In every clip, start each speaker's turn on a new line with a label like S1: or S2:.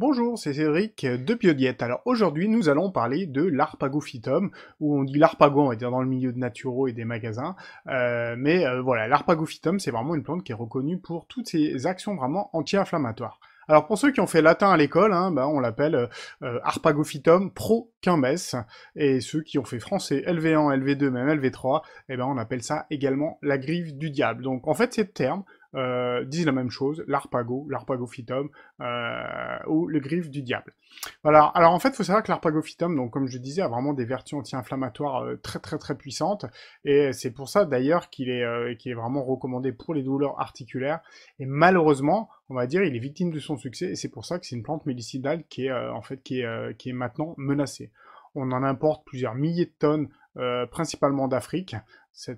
S1: Bonjour, c'est Cédric de Biodiète. Alors aujourd'hui, nous allons parler de l'arpagophytum, où on dit l'arpagon, on va dire dans le milieu de Naturo et des magasins. Euh, mais euh, voilà, l'arpagophytum, c'est vraiment une plante qui est reconnue pour toutes ses actions vraiment anti-inflammatoires. Alors pour ceux qui ont fait latin à l'école, hein, bah, on l'appelle euh, euh pro quimbes, et ceux qui ont fait français LV1, LV2, même LV3, eh ben on appelle ça également la griffe du diable. Donc en fait, ces termes euh, disent la même chose, l'arpago, l'arpagophytum euh, ou le griffe du diable. Alors en fait, il faut savoir que l'arpagophytum, comme je disais, a vraiment des vertus anti-inflammatoires euh, très très très puissantes, et c'est pour ça d'ailleurs qu'il est est vraiment recommandé pour les douleurs articulaires. Et malheureusement, on va dire, il est victime de son succès, et c'est pour ça que c'est une plante médicinale qui est en fait qui est maintenant menacée. On en importe plusieurs milliers de tonnes, principalement d'Afrique.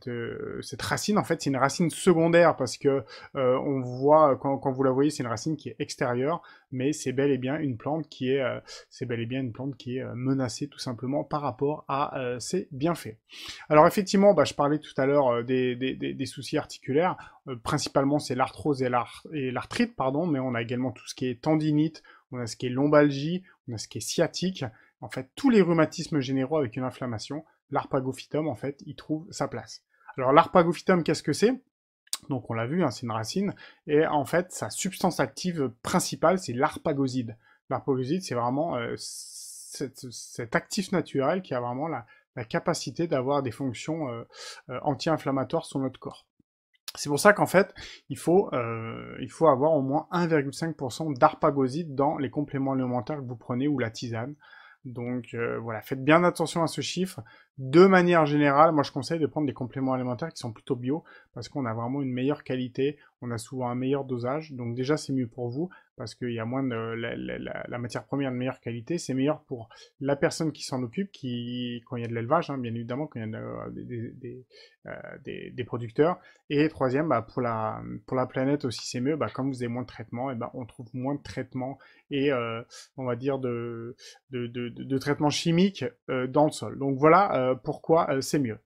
S1: Euh, cette, racine, en fait, c'est une racine secondaire parce que euh, on voit euh, quand, vous la voyez, c'est une racine qui est extérieure, mais c'est bel et bien une plante qui est, c'est bel et bien une plante qui est menacée tout simplement par rapport à ses bienfaits. Alors effectivement, bah, je parlais tout à l'heure des, des, soucis articulaires. principalement, c'est l'arthrose et l'arthrite, pardon, mais on a également tout ce qui est tendinite, on a ce qui est lombalgie, on a ce qui est sciatique. En fait, tous les rhumatismes généraux avec une inflammation, l'arpagophytum, en fait, il trouve sa place. Alors l'arpagophytum, qu'est-ce que c'est Donc on l'a vu, hein, c'est une racine, et en fait, sa substance active principale, c'est l'arpagoside. L'arpagoside, c'est vraiment euh, cet, actif naturel qui a vraiment la, capacité d'avoir des fonctions euh, euh, anti-inflammatoires sur notre corps. C'est pour ça qu'en fait, il faut, il faut avoir au moins 1,5% d'arpagoside dans les compléments alimentaires que vous prenez ou la tisane. Donc euh, voilà, faites bien attention à ce chiffre. De manière générale, moi je conseille de prendre des compléments alimentaires qui sont plutôt bio parce qu'on a vraiment une meilleure qualité, on a souvent un meilleur dosage. Donc déjà c'est mieux pour vous parce qu'il y a moins de la, matière première de meilleure qualité, c'est meilleur pour la personne qui s'en occupe, qui quand il y a de l'élevage, hein, bien évidemment, quand il y a euh, euh, des, producteurs. Et troisième, bah, pour, la, pour la planète aussi, c'est mieux. Bah, vous avez moins de traitements, et ben on trouve moins de traitements et euh, on va dire de, de, de, traitements chimiques dans le sol. Donc voilà pourquoi c'est mieux.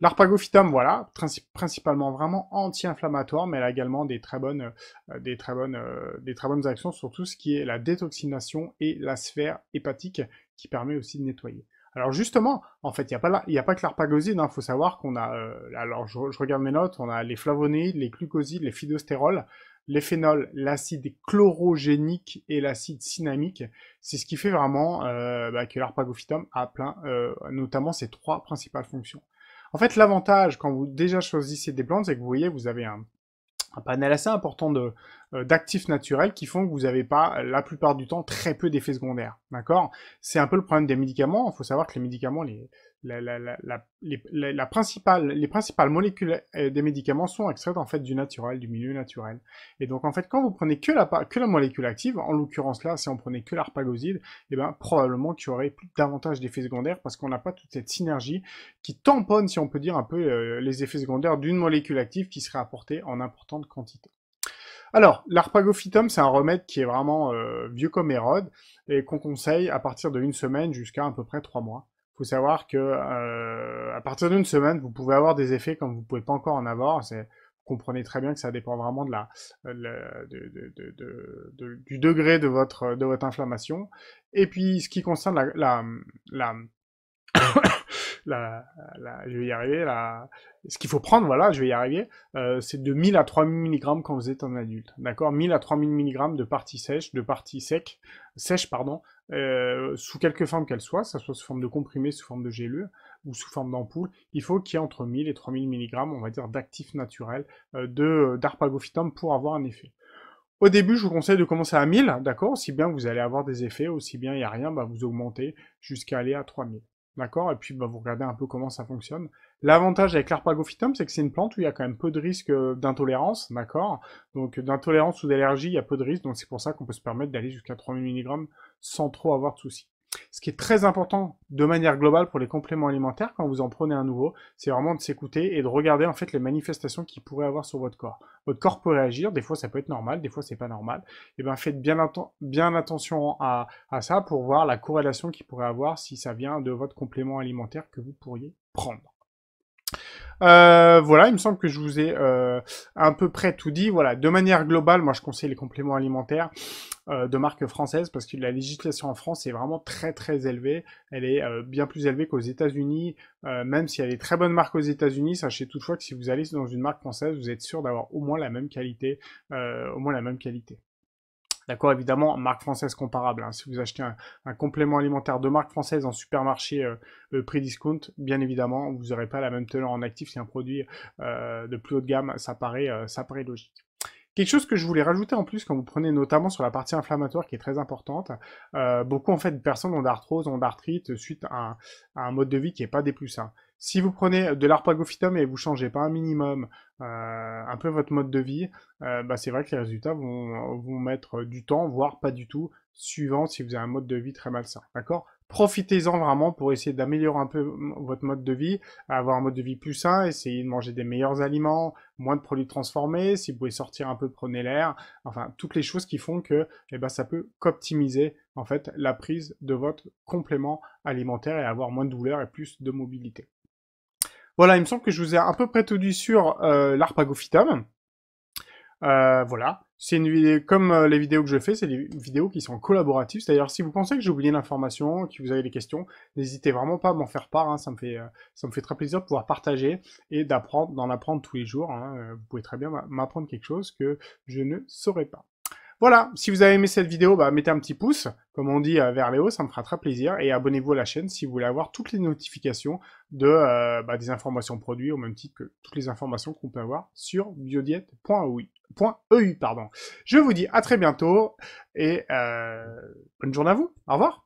S1: L'arpagophytum, voilà, principalement vraiment anti-inflammatoire, mais elle a également des très bonnes, euh, euh, actions sur tout ce qui est la détoxination et la sphère hépatique qui permet aussi de nettoyer. Alors justement, en fait, il n'y a, pas a pas que l'arpagoside, il hein. faut savoir qu'on a, euh, alors je, regarde mes notes, on a les flavonoïdes, les glucosides, les phytostérols, les phénols, l'acide chlorogénique et l'acide cinamique, C'est ce qui fait vraiment bah, que l'arpagophytum a plein, notamment ses trois principales fonctions. En fait, l'avantage quand vous déjà choisissez des plantes, c'est que vous voyez, vous avez un, panel assez important de euh, d'actifs naturels qui font que vous n'avez pas la plupart du temps très peu d'effets secondaires. D'accord C'est un peu le problème des médicaments. Il faut savoir que les médicaments, les, la, les, principale, les principales molécules euh, des médicaments sont extraites en fait du naturel, du milieu naturel. Et donc en fait, quand vous prenez que la, que la molécule active, en l'occurrence là, si on prenait que l'arpagoside, eh ben probablement qu'il y aurait plus, davantage d'effets secondaires parce qu'on n'a pas toute cette synergie qui tamponne, si on peut dire, un peu euh, les effets secondaires d'une molécule active qui serait apportée en importante quantité. Alors, l'arpagophytum, c'est un remède qui est vraiment euh, vieux comme Hérode et qu'on conseille à partir de une semaine jusqu'à à peu près trois mois faut savoir que euh, à partir d'une semaine, vous pouvez avoir des effets comme vous ne pouvez pas encore en avoir. Vous comprenez très bien que ça dépend vraiment de la, euh, du degré de votre, de votre inflammation. Et puis, ce qui concerne la, la, la je vais y arriver, ce qu'il faut prendre, voilà, je vais y arriver, euh, c'est de 1000 à 3000 mg quand vous êtes un adulte, d'accord 1000 à 3000 mg de partie sèche, de partie sec, sèche, pardon, euh, sous quelque forme qu'elle soit, ça soit sous forme de comprimé, sous forme de gélule ou sous forme d'ampoule, il faut qu'il y ait entre 1000 et 3000 mg, on va dire, d'actifs naturels euh, de d'arpagophytum pour avoir un effet. Au début, je vous conseille de commencer à 1000, d'accord Si bien vous allez avoir des effets, aussi bien il n'y a rien, bah vous augmentez jusqu'à aller à 3000. D'accord Et puis, bah, vous regardez un peu comment ça fonctionne. L'avantage avec l'arpagophytum, c'est que c'est une plante où il y a quand même peu de risque euh, d'intolérance, d'accord Donc, euh, d'intolérance ou d'allergie, il y a peu de risques, donc c'est pour ça qu'on peut se permettre d'aller jusqu'à 3000 mg sans trop avoir de soucis. Ce qui est très important de manière globale pour les compléments alimentaires quand vous en prenez un nouveau, c'est vraiment de s'écouter et de regarder en fait les manifestations qu'il pourrait avoir sur votre corps. Votre corps peut réagir, des fois ça peut être normal, des fois c'est pas normal. Et eh bien faites bien, attention à, ça pour voir la corrélation qu'il pourrait avoir si ça vient de votre complément alimentaire que vous pourriez prendre. Euh, voilà, il me semble que je vous ai à euh, peu près tout dit. Voilà, de manière globale, moi je conseille les compléments alimentaires. Euh, de marque française parce que la législation en France est vraiment très très élevée. Elle est euh, bien plus élevée qu'aux États-Unis. Euh, même si elle est très bonne marque aux États-Unis, sachez toutefois que si vous allez dans une marque française, vous êtes sûr d'avoir au moins la même qualité, au moins la même qualité. D'accord, évidemment, marque française comparable. Hein. Si vous achetez un, complément alimentaire de marque française en supermarché prix discount, bien évidemment, vous n'aurez pas la même teneur en actif. Si un produit de plus haute gamme, ça paraît, ça paraît logique. Quelque chose que je voulais rajouter en plus quand vous prenez notamment sur la partie inflammatoire qui est très importante, euh, beaucoup en fait de personnes ont d'arthrose, ont d'arthrite suite à un, mode de vie qui n'est pas des plus sains. Si vous prenez de l'arpagophytum et vous changez pas un minimum euh, un peu votre mode de vie, euh, bah, c'est vrai que les résultats vont vous mettre du temps, voire pas du tout, suivant si vous avez un mode de vie très malsain. D'accord profitez-en vraiment pour essayer d'améliorer un peu votre mode de vie, avoir un mode de vie plus sain, essayer de manger des meilleurs aliments, moins de produits transformés, si vous pouvez sortir un peu, prenez l'air, enfin toutes les choses qui font que eh ben, ça peut qu'optimiser en fait la prise de votre complément alimentaire et avoir moins de douleur et plus de mobilité. Voilà, il me semble que je vous ai à peu près tout dit sur euh, l'arpagophytum. Euh, voilà. C'est une vidéo, comme euh, les vidéos que je fais, c'est des vidéos qui sont collaboratives. C'est-à-dire, si vous pensez que j'ai oublié l'information, que vous avez des questions, n'hésitez vraiment pas à m'en faire part. Hein. ça, me fait, euh, ça me fait très plaisir de pouvoir partager et d'apprendre, d'en apprendre tous les jours. Hein. Euh, vous pouvez très bien m'apprendre quelque chose que je ne saurais pas. Voilà, si vous avez aimé cette vidéo, bah, mettez un petit pouce, comme on dit euh, vers les hauts, ça me fera très plaisir. Et abonnez-vous à la chaîne si vous voulez avoir toutes les notifications de, euh, bah, des informations produites, au même titre que toutes les informations qu'on peut avoir sur biodiète.eu. E pardon. Je vous dis à très bientôt et euh, bonne journée à vous. Au revoir.